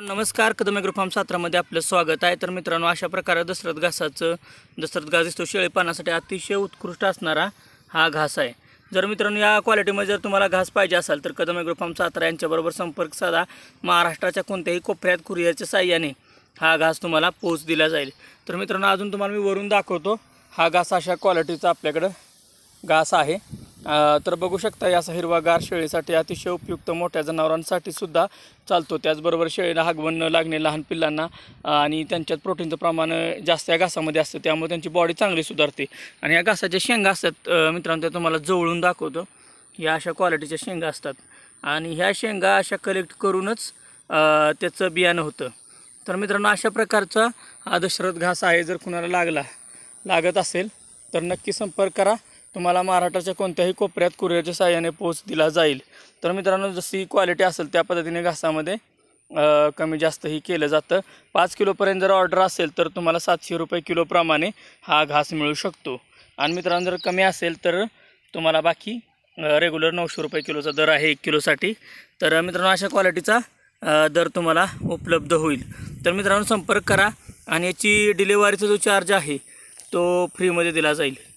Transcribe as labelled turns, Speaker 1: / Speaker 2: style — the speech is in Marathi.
Speaker 1: नमस्कार कदम फार्म सात्रामध्ये आपलं स्वागत आहे तर मित्रांनो अशा प्रकारे दसरत घासाचं दसरथ घास दिसतो शेळीपानासाठी अतिशय उत्कृष्ट असणारा हा घास आहे जर मित्रांनो या क्वालिटीमध्ये जर तुम्हाला घास पाहिजे असाल तर कदम फार्म सात्रा यांच्याबरोबर संपर्क साधा महाराष्ट्राच्या कोणत्याही कोपऱ्यात कुरिअरच्या साह्याने हा घास तुम्हाला पोच दिला जाईल तर मित्रांनो अजून तुम्हाला मी वरून दाखवतो हा घास अशा क्वालिटीचा आपल्याकडं घास आहे तर बघू शकता याचा हिरवागार शेळीसाठी अतिशय उपयुक्त मोठ्या जनावरांसाठी सुद्धा चालतो त्याचबरोबर शेळीला हागवण न लागणे लहान पिल्लांना आणि त्यांच्यात प्रोटीनचं प्रमाण जास्त या घासामध्ये असतं त्यामुळे त्यांची बॉडी चांगली सुधारते आणि या घासाच्या शेंगा असतात मित्रांनो त्या तुम्हाला जवळून दाखवतो या अशा क्वालिटीच्या शेंगा असतात आणि ह्या शेंगा अशा कलेक्ट करूनच त्याचं बियाणं होतं तर मित्रांनो अशा प्रकारचा हा घास आहे जर कुणाला लागला लागत असेल तर नक्की संपर्क करा तुम्हाला महाराष्ट्राच्या कोणत्याही कोपऱ्यात कुरिअरच्या सहाय्याने पोच दिला जाईल तर मित्रांनो जशी क्वालिटी असेल त्या पद्धतीने घासामध्ये कमी जास्त ही केलं जातं पाच किलोपर्यंत जर ऑर्डर असेल तर तुम्हाला सातशे रुपये किलोप्रमाणे हा घास मिळू शकतो आणि मित्रांनो जर कमी असेल तर तुम्हाला बाकी रेग्युलर नऊशे रुपये किलोचा दर आहे एक किलोसाठी तर मित्रांनो अशा क्वालिटीचा दर तुम्हाला उपलब्ध होईल तर मित्रांनो संपर्क करा आणि याची डिलेवरीचा जो चार्ज आहे तो फ्रीमध्ये दिला जाईल